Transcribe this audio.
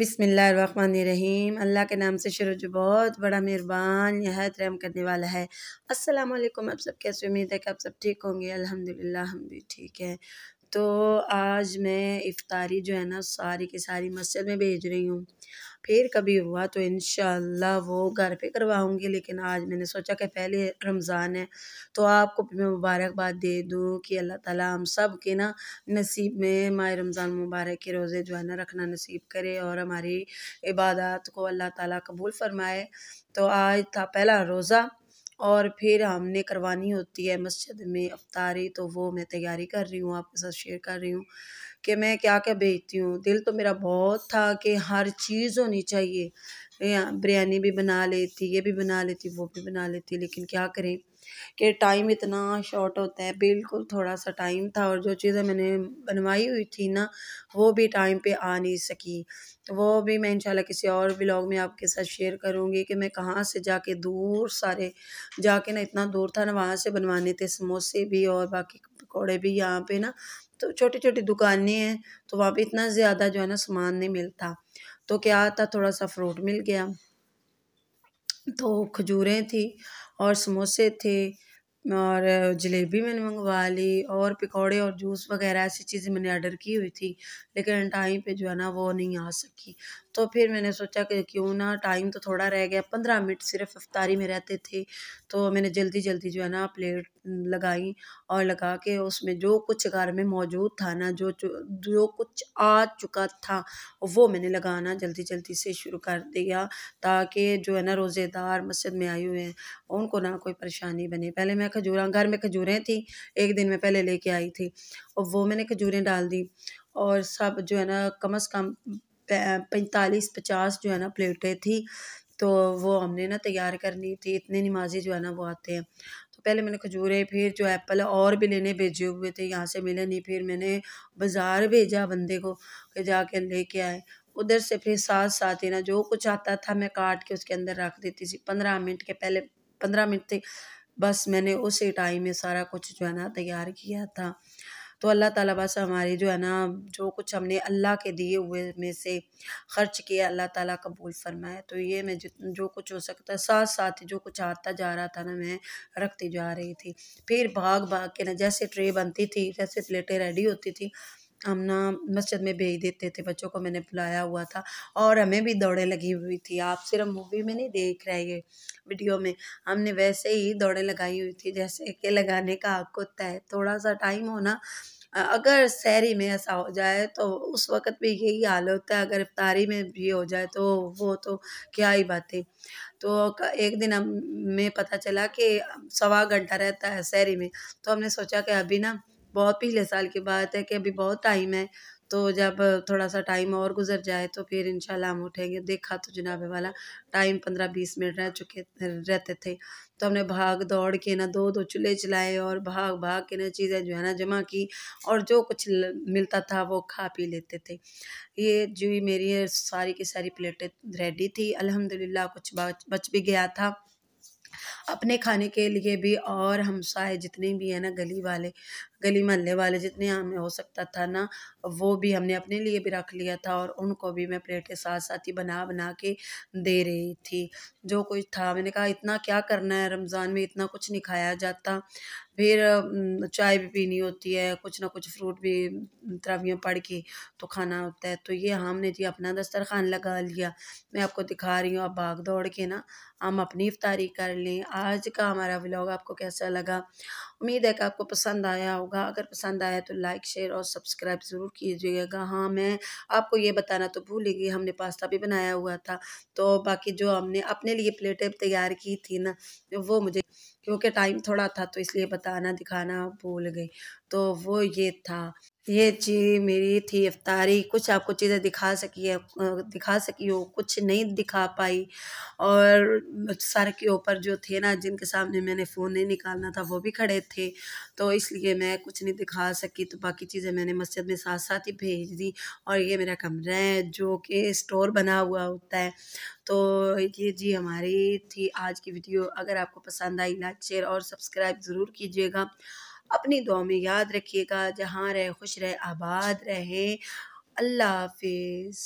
बिसमीम अल्लाह के नाम से शुरू जो बहुत बड़ा मेहरबान नहायत रहम करने वाला है अस्सलाम वालेकुम आप सब कैसे उम्मीद है कि आप सब ठीक होंगे अल्हम्दुलिल्लाह हम भी ठीक हैं तो आज मैं इफ़्तारी जो है ना सारी की सारी मस्जिद में भेज रही हूँ फिर कभी हुआ तो इन वो घर पे करवाऊँगी लेकिन आज मैंने सोचा कि पहले रमज़ान है तो आपको भी मैं मुबारकबाद दे दूँ कि अल्लाह ताला हम सब के ना नसीब में माह रमज़ान मुबारक के रोज़े जो है ना रखना नसीब करे और हमारी इबादत को अल्लाह ताला कबूल फरमाए तो आज था पहला रोज़ा और फिर हमने करवानी होती है मस्जिद में अफतारी तो वो मैं तैयारी कर रही हूँ आपके साथ शेयर कर रही हूँ कि मैं क्या क्या भेजती हूँ दिल तो मेरा बहुत था कि हर चीज़ होनी चाहिए बिरयानी भी बना लेती ये भी बना लेती वो भी बना लेती लेकिन क्या करें कि टाइम इतना शॉर्ट होता है बिल्कुल थोड़ा सा टाइम था और जो चीज़ें मैंने बनवाई हुई थी ना वो भी टाइम पे आ नहीं सकी वो भी मैं इंशाल्लाह किसी और ब्लॉग में आपके साथ शेयर करूँगी कि मैं कहाँ से जाके दूर सारे जाके ना इतना दूर था ना वहाँ से बनवाने थे समोसे भी और बाकी पकौड़े भी यहाँ पर ना तो छोटी छोटी दुकानें हैं तो वहाँ पर इतना ज़्यादा जो है ना सामान नहीं मिलता तो क्या था थोड़ा सा फ्रूट मिल गया तो खजूरें थी और समोसे थे और जलेबी मैंने मंगवा ली और पकौड़े और जूस वगैरह ऐसी चीज़ें मैंने ऑर्डर की हुई थी लेकिन टाइम पे जो है ना वो नहीं आ सकी तो फिर मैंने सोचा कि क्यों ना टाइम तो थोड़ा रह गया पंद्रह मिनट सिर्फ अफ्तारी में रहते थे तो मैंने जल्दी जल्दी जो है ना प्लेट लगाई और लगा के उसमें जो कुछ घर में मौजूद था ना जो जो कुछ आ चुका था वो मैंने लगाना जल्दी जल्दी से शुरू कर दिया ताकि जो है ना रोज़ेदार मस्जिद में आए हुए हैं उनको ना कोई परेशानी बने पहले मैं मेरा खजूरा घर में खजूरें थी एक दिन में पहले लेके आई थी और वो मैंने खजूरें डाल दी और सब जो है ना कम से कम पैंतालीस पचास जो है ना प्लेटें थी तो वो हमने ना तैयार करनी थी इतने नमाजी जो है ना वो आते हैं तो पहले मैंने खजूरें फिर जो एप्पल और भी लेने भेजे हुए थे यहाँ से मिले नहीं फिर मैंने बाज़ार भेजा बंदे को कि जाके लेके आए उधर से फिर साथ साथ ही ना जो कुछ आता था मैं काट के उसके अंदर रख देती थी पंद्रह मिनट के पहले पंद्रह मिनट थे बस मैंने उसी टाइम में सारा कुछ जो है ना तैयार किया था तो अल्लाह ताला बस हमारे जो है ना जो कुछ हमने अल्लाह के दिए हुए में से खर्च किया अल्लाह ताला कबूल फरमाए तो ये मैं जो कुछ हो सकता साथ साथ जो कुछ आता जा रहा था ना मैं रखती जा रही थी फिर भाग भाग के ना जैसे ट्रे बनती थी जैसे प्लेटें रेडी होती थी हम ना मस्जिद में भेज देते थे बच्चों को मैंने बुलाया हुआ था और हमें भी दौड़े लगी हुई थी आप सिर्फ मूवी में नहीं देख रहे ये वीडियो में हमने वैसे ही दौड़े लगाई हुई थी जैसे कि लगाने का हक होता है थोड़ा सा टाइम होना अगर शहरी में ऐसा हो जाए तो उस वक़्त भी यही हाल होता है अगर इफ्तारी में भी हो जाए तो वो तो क्या ही बातें तो एक दिन हमें पता चला कि सवा घंटा रहता है शहरी में तो हमने सोचा कि अभी ना बहुत पिछले साल की बात है कि अभी बहुत टाइम है तो जब थोड़ा सा टाइम और गुजर जाए तो फिर इंशाल्लाह हम उठेंगे देखा तो जनाबे वाला टाइम पंद्रह बीस मिनट रह चुके रहते थे तो हमने भाग दौड़ के ना दो दो चूल्हे चलाए और भाग भाग के ना चीज़ें जो है ना जमा की और जो कुछ मिलता था वो खा पी लेते थे ये जो मेरी सारी की सारी प्लेटें रेडी थी अलहमदिल्ला कुछ बच भी गया था अपने खाने के लिए भी और हमसाए जितने भी हैं ना गली वाले गली महल्ले वाले जितने हमें हो सकता था ना वो भी हमने अपने लिए भी रख लिया था और उनको भी मैं प्लेट के साथ साथ ही बना बना के दे रही थी जो कुछ था मैंने कहा इतना क्या करना है रमज़ान में इतना कुछ नहीं खाया जाता फिर चाय भी पीनी होती है कुछ ना कुछ फ्रूट भी तरावियों पड़ के तो खाना होता है तो ये हमने जी अपना दस्तरखान लगा लिया मैं आपको दिखा रही हूँ आप भाग दौड़ के ना हम अपनी इफ्तारी कर लें आज का हमारा व्लॉग आपको कैसा लगा उम्मीद है कि आपको पसंद आया होगा होगा अगर पसंद आया तो लाइक शेयर और सब्सक्राइब ज़रूर कीजिएगा हाँ मैं आपको ये बताना तो गई हमने पास्ता भी बनाया हुआ था तो बाकी जो हमने अपने लिए प्लेटें तैयार की थी ना वो मुझे क्योंकि टाइम थोड़ा था तो इसलिए बताना दिखाना भूल गई तो वो ये था ये चीज़ मेरी थी अफ्तारी कुछ आपको चीज़ें दिखा सकी है दिखा सकी हो कुछ नहीं दिखा पाई और सर के ऊपर जो थे ना जिनके सामने मैंने फ़ोन नहीं निकालना था वो भी खड़े थे तो इसलिए मैं कुछ नहीं दिखा सकी तो बाकी चीज़ें मैंने मस्जिद में साथ साथ ही भेज दी और ये मेरा कमरा है जो कि स्टोर बना हुआ होता है तो ये जी हमारी थी आज की वीडियो अगर आपको पसंद आई लाइक शेयर और सब्सक्राइब ज़रूर कीजिएगा अपनी दुआ में याद रखिएगा जहाँ रहे खुश रहे आबाद रहें अल्लाह हाफिज़